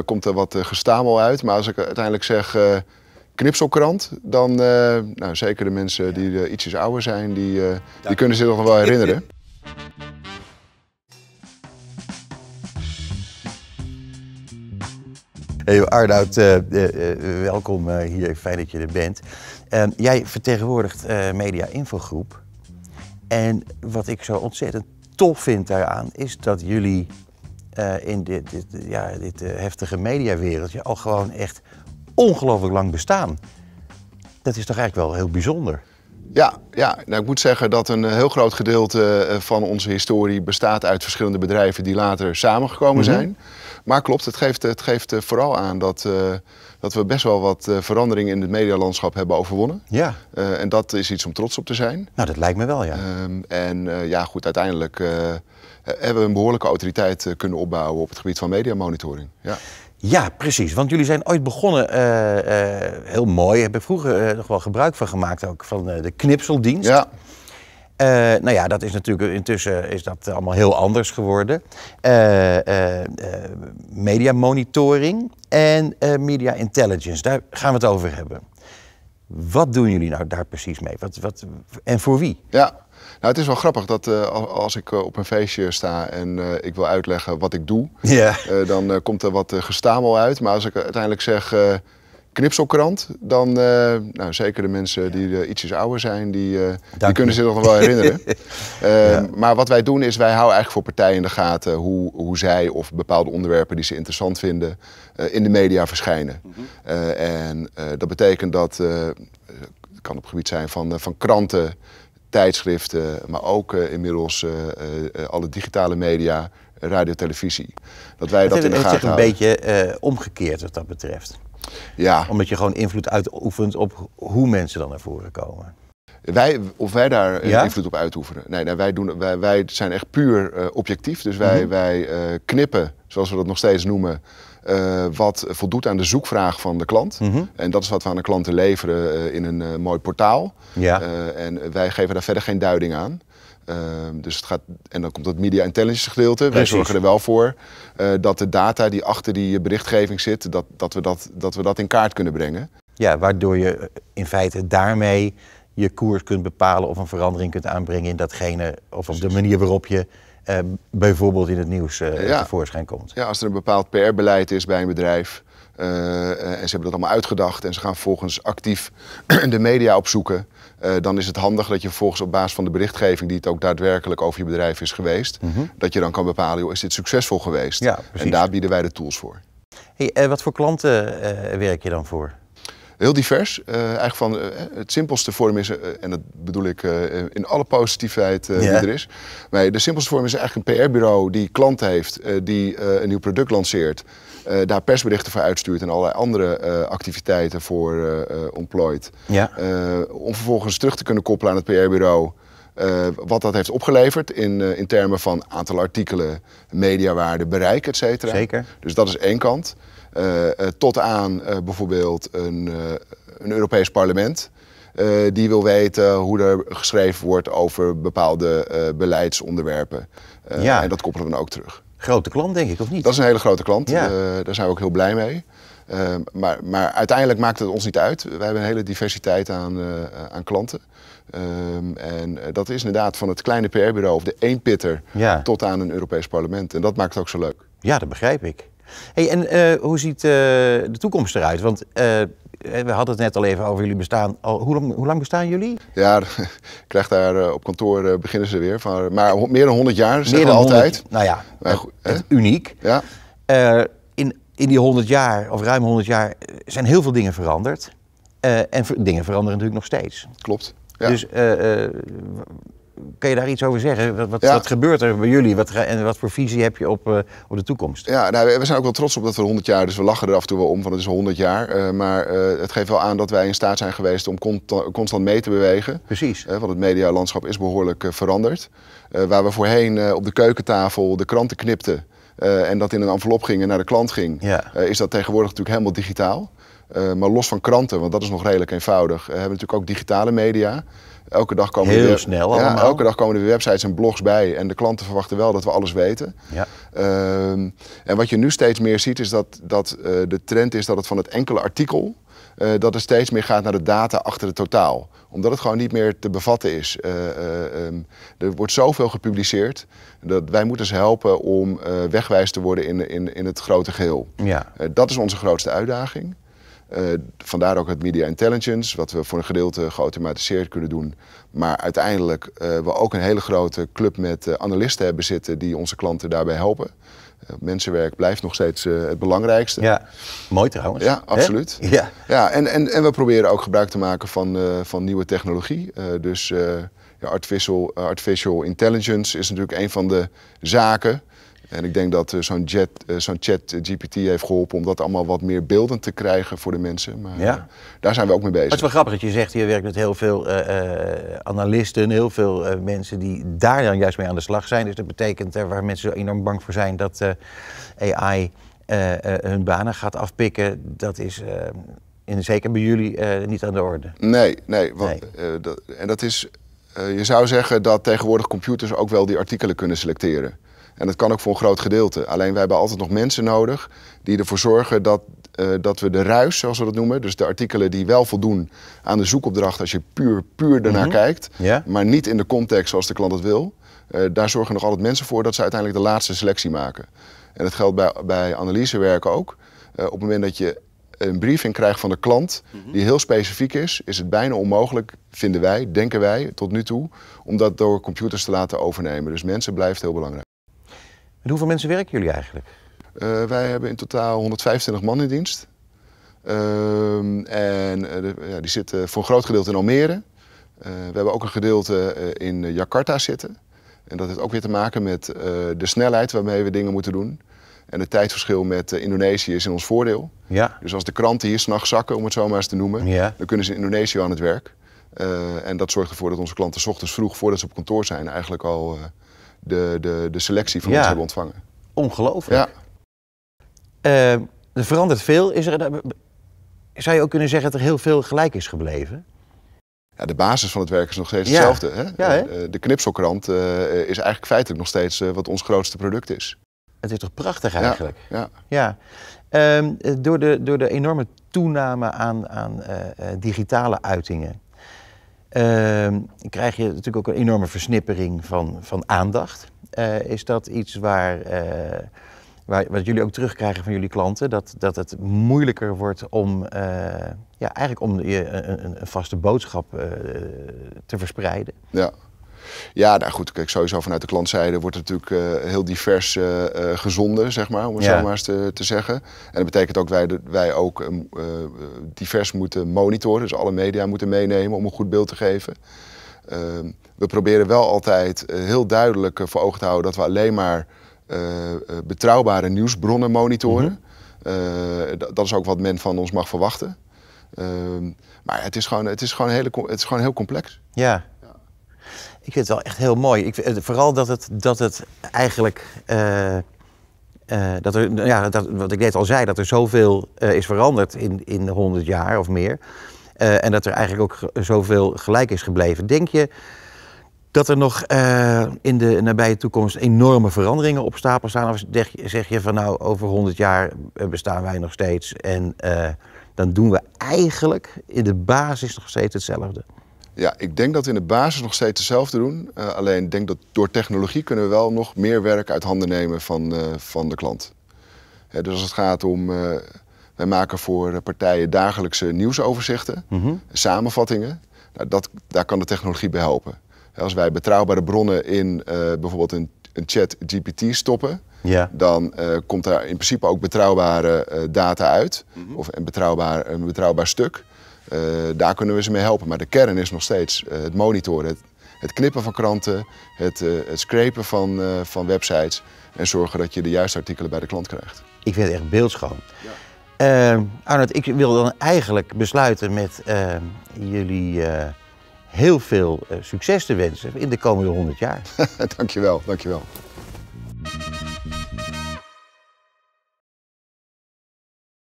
Dan komt er wat eh, gestamel uit. Maar als ik uiteindelijk zeg eh, knipselkrant, dan eh, nou, zeker de mensen die ietsjes ouder zijn, die, die kunnen zich nog wel herinneren. Hey Arnoud, welkom hier. Fijn dat je er bent. Ehm, jij vertegenwoordigt Media Infogroep. En wat ik zo ontzettend tof vind daaraan is dat jullie eh, in dit, dit, ja, dit eh, heftige mediawereldje al gewoon echt ongelooflijk lang bestaan. Dat is toch eigenlijk wel heel bijzonder. Ja, ja. Nou, ik moet zeggen dat een eh, heel groot gedeelte van onze historie bestaat uit verschillende bedrijven die later samengekomen mhm. zijn. Maar klopt, het geeft, het geeft eh, vooral aan dat, eh, dat we best wel wat eh, veranderingen in het medialandschap hebben overwonnen. Ja. en dat is iets om trots op te zijn. Nou, dat lijkt me wel, ja. Ehm, en ja, goed, uiteindelijk hebben we een behoorlijke autoriteit kunnen opbouwen op het gebied van mediamonitoring. Ja. Ja, precies. Want jullie zijn ooit begonnen, heel mooi, hebben vroeger nog wel gebruik van gemaakt ook, van de knipseldienst. Ja. Eh, nou ja, dat is natuurlijk intussen is dat allemaal heel anders geworden. Uh, media monitoring en media intelligence, daar gaan we het over hebben. Wat doen jullie nou daar precies mee? Wat, wat, en voor wie? Ja, nou, het is wel grappig dat als ik op een feestje sta en ik wil uitleggen wat ik doe, dan komt er wat gestamel uit. Maar als ik uiteindelijk zeg, knipselkrant, dan eh, nou, zeker de mensen die eh, ietsjes ouder zijn, die, eh, die kunnen zich dat nog wel herinneren. Maar wat wij doen is, wij houden eigenlijk voor partijen in de gaten hoe, hoe zij of bepaalde onderwerpen die ze interessant vinden in de media verschijnen. Mhm. en dat betekent dat, het kan op het gebied zijn van, van kranten, tijdschriften, maar ook inmiddels alle digitale media radio, televisie. Dat wij dat, in de gaten houden. Het is een beetje uh, omgekeerd wat dat betreft. Ja. Omdat je gewoon invloed uitoefent op hoe mensen dan naar voren komen. Wij, of wij daar eh, invloed op uitoefenen. Nee, nee wij, doen, wij, wij zijn echt puur eh, objectief. Dus wij, mhm. wij eh, knippen, zoals we dat nog steeds noemen, wat voldoet aan de zoekvraag van de klant. Mhm. En dat is wat we aan de klanten leveren in een mooi portaal. Ja. en wij geven daar verder geen duiding aan. Ehm, dus het gaat, en dan komt dat media intelligence gedeelte. Wij zorgen er wel voor eh, dat de data die achter die eh, berichtgeving zit, dat, dat, we dat, dat we dat in kaart kunnen brengen. Ja, waardoor je eh, in feite daarmee je koers kunt bepalen of een verandering kunt aanbrengen in datgene, of op de manier waarop je bijvoorbeeld in het nieuws uh, tevoorschijn komt. Ja, als er een bepaald PR-beleid is bij een bedrijf, eh, eh, en ze hebben dat allemaal uitgedacht en ze gaan volgens actief de media opzoeken. Uh, dan is het handig dat je volgens op basis van de berichtgeving die het ook daadwerkelijk over je bedrijf is geweest, mhm. dat je dan kan bepalen, joh, is dit succesvol geweest? en daar bieden wij de tools voor. Hey, wat voor klanten werk je dan voor? heel divers. Uh, eigenlijk van eh, het simpelste vorm is, eh, en dat bedoel ik in alle positiviteit die er is. Maar de simpelste vorm is eigenlijk een PR-bureau die klant heeft, die een nieuw product lanceert. daar persberichten voor uitstuurt en allerlei andere activiteiten voor ontplooit. om vervolgens terug te kunnen koppelen aan het PR-bureau. wat dat heeft opgeleverd in, in termen van aantal artikelen, mediawaarde, bereik, et cetera. Zeker. Dus dat is één kant. Eh, eh, tot aan eh, bijvoorbeeld een, een Europees parlement. die wil weten hoe er geschreven wordt over bepaalde beleidsonderwerpen. ja. En dat koppelen we dan ook terug. Grote klant, denk ik, of niet? Dat is een hele grote klant. Ja. daar zijn we ook heel blij mee. Ehm, maar, maar uiteindelijk maakt het ons niet uit. We hebben een hele diversiteit aan, aan klanten. Ehm, en dat is inderdaad van het kleine PR-bureau of de éénpitter, ja. tot aan een Europees parlement. En dat maakt het ook zo leuk. Ja, dat begrijp ik. Hey, en eh, hoe ziet eh, de toekomst eruit? Want eh, we hadden het net al even over jullie bestaan. Al, hoe, lang, hoe lang bestaan jullie? Ja, ik krijg daar op kantoor beginnen ze weer. Van, maar meer dan 100 jaar, zeggen meer dan altijd. nou ja, het, uniek. Ja. in, in die 100 jaar, of ruim 100 jaar, zijn heel veel dingen veranderd. en dingen veranderen natuurlijk nog steeds. Klopt. Dus Kun je daar iets over zeggen? Wat, wat, gebeurt er bij jullie? Wat, en wat voor visie heb je op, eh, op de toekomst? Ja, nou, we zijn ook wel trots op dat we 100 jaar, dus we lachen er af en toe wel om van het is 100 jaar. Eh, maar eh, het geeft wel aan dat wij in staat zijn geweest om constant, mee te bewegen. Precies. want het medialandschap is behoorlijk veranderd. waar we voorheen op de keukentafel de kranten knipten en dat in een envelop ging en naar de klant ging, is dat tegenwoordig natuurlijk helemaal digitaal. maar los van kranten, want dat is nog redelijk eenvoudig, hebben we natuurlijk ook digitale media. Elke dag komen Heel er weer, snel ja, Elke dag komen er websites en blogs bij. En de klanten verwachten wel dat we alles weten. Ja. Ehm, en wat je nu steeds meer ziet is dat, dat eh, de trend is dat het van het enkele artikel... Eh, dat er steeds meer gaat naar de data achter het totaal. Omdat het gewoon niet meer te bevatten is. Eh, ehm, er wordt zoveel gepubliceerd. Dat wij moeten ze helpen om wegwijs te worden in, in, in het grote geheel. Ja. dat is onze grootste uitdaging. Eh, vandaar ook het media intelligence, wat we voor een gedeelte geautomatiseerd kunnen doen. Maar uiteindelijk uh, we ook een hele grote club met uh, analisten hebben zitten die onze klanten daarbij helpen. mensenwerk blijft nog steeds het belangrijkste. Ja, mooi trouwens. Ja, absoluut. Ja. Ja, en, en, en we proberen ook gebruik te maken van, van nieuwe technologie. dus ja, artificial, artificial intelligence is natuurlijk een van de zaken en ik denk dat eh, zo'n jet, eh, zo'n chat eh, GPT heeft geholpen om dat allemaal wat meer beeldend te krijgen voor de mensen. Maar ja. daar zijn we ook mee bezig. Het is wel grappig dat je zegt, je werkt met heel veel analisten, heel veel mensen die daar dan juist mee aan de slag zijn. Dus dat betekent waar mensen zo enorm bang voor zijn dat AI hun banen gaat afpikken. Dat is en zeker bij jullie niet aan de orde. Nee, nee. Want, nee. dat, en dat is, je zou zeggen dat tegenwoordig computers ook wel die artikelen kunnen selecteren. En dat kan ook voor een groot gedeelte. Alleen wij hebben altijd nog mensen nodig die ervoor zorgen dat, eh, dat we de ruis, zoals we dat noemen, dus de artikelen die wel voldoen aan de zoekopdracht als je puur, puur ernaar mhm. kijkt, maar niet in de context zoals de klant het wil. Eh, daar zorgen nog altijd mensen voor dat ze uiteindelijk de laatste selectie maken. En dat geldt bij, bij ook. Eh, op het moment dat je een briefing krijgt van de klant mhm. die heel specifiek is, is het bijna onmogelijk, vinden wij, denken wij tot nu toe, om dat door computers te laten overnemen. Dus mensen blijft heel belangrijk. En hoeveel mensen werken jullie eigenlijk? Eh, wij hebben in totaal 125 man in dienst. Ehm, en eh, ja, die zitten voor een groot gedeelte in Almere. Eh, we hebben ook een gedeelte in Jakarta zitten. En dat heeft ook weer te maken met de snelheid waarmee we dingen moeten doen. En het tijdverschil met Indonesië is in ons voordeel. Ja. Dus als de kranten hier s'nachts zakken, om het zo maar eens te noemen, dan kunnen ze in Indonesië aan het werk. en dat zorgt ervoor dat onze klanten s ochtends vroeg, voordat ze op kantoor zijn, eigenlijk al de, de, de selectie van ja. ons hebben ontvangen. Ongelooflijk. Ja. Eh, er verandert veel. Is er, eh, zou je ook kunnen zeggen dat er heel veel gelijk is gebleven? Ja, de basis van het werk is nog steeds hetzelfde. Hè? Ja, eh, De knipselkrant is eigenlijk feitelijk nog steeds wat ons grootste product is. Het is toch prachtig eigenlijk? Ja. ja. Ehm, door, de, door de enorme toename aan, aan digitale uitingen Ehm, krijg je natuurlijk ook een enorme versnippering van, van aandacht. Eh, is dat iets waar, eh, waar, wat jullie ook terugkrijgen van jullie klanten? Dat, dat het moeilijker wordt om, eh, ja, eigenlijk om je een, een vaste boodschap te verspreiden? Ja. Ja, nou goed, kijk, sowieso vanuit de klantzijde wordt het natuurlijk eh, heel divers eh, eh, gezonden, zeg maar, om het zo maar eens te, te, zeggen. En dat betekent ook wij, wij ook ehm, divers moeten monitoren, dus alle media moeten meenemen om een goed beeld te geven. Ehm, we proberen wel altijd heel duidelijk voor ogen te houden dat we alleen maar betrouwbare nieuwsbronnen monitoren. Mhm. dat is ook wat men van ons mag verwachten. Ehm, maar het is gewoon, het is gewoon, hele, het is gewoon heel complex. Ja, ik vind het wel echt heel mooi. Ik, eh, vooral dat het, dat het eigenlijk. Eh, eh, dat er, nou ja, dat, wat ik net al zei, dat er zoveel is veranderd in, in 100 jaar of meer. en dat er eigenlijk ook zoveel gelijk is gebleven. Denk je dat er nog in de nabije toekomst enorme veranderingen op stapel staan? Of zeg je van nou, over 100 jaar bestaan wij nog steeds en dan doen we eigenlijk in de basis nog steeds hetzelfde? Ja, ik denk dat we in de basis nog steeds hetzelfde doen. Eh, alleen denk dat door technologie kunnen we wel nog meer werk uit handen nemen van, eh, van de klant. dus als het gaat om, eh, wij maken voor partijen dagelijkse nieuwsoverzichten, mhm. samenvattingen. Nou, dat, daar kan de technologie bij helpen. als wij betrouwbare bronnen in bijvoorbeeld een, een chat GPT stoppen, dan komt daar in principe ook betrouwbare data uit. Mhm. Of een betrouwbaar, een betrouwbaar stuk. Eh, daar kunnen we ze mee helpen. Maar de kern is nog steeds eh, het monitoren, het, knippen van kranten, het, uh, het scrapen van, van websites en zorgen dat je de juiste artikelen bij de klant krijgt. Ik vind het echt beeldschoon. Ja. Arnold, ik wil dan eigenlijk besluiten met jullie heel veel succes te wensen in de komende 100 jaar. dankjewel, dankjewel.